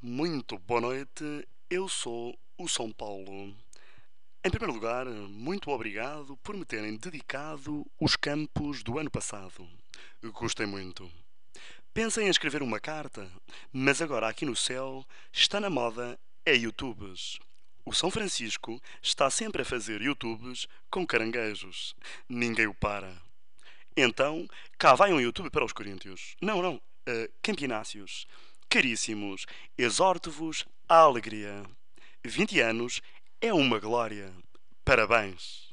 Muito boa noite, eu sou o São Paulo. Em primeiro lugar, muito obrigado por me terem dedicado os campos do ano passado. Gostei muito. Pensem em escrever uma carta, mas agora aqui no céu está na moda é YouTubes. O São Francisco está sempre a fazer YouTubes com caranguejos. Ninguém o para. Então, cá vai um YouTube para os Coríntios. Não, não, uh, Caríssimos, exorto-vos à alegria. 20 anos é uma glória. Parabéns!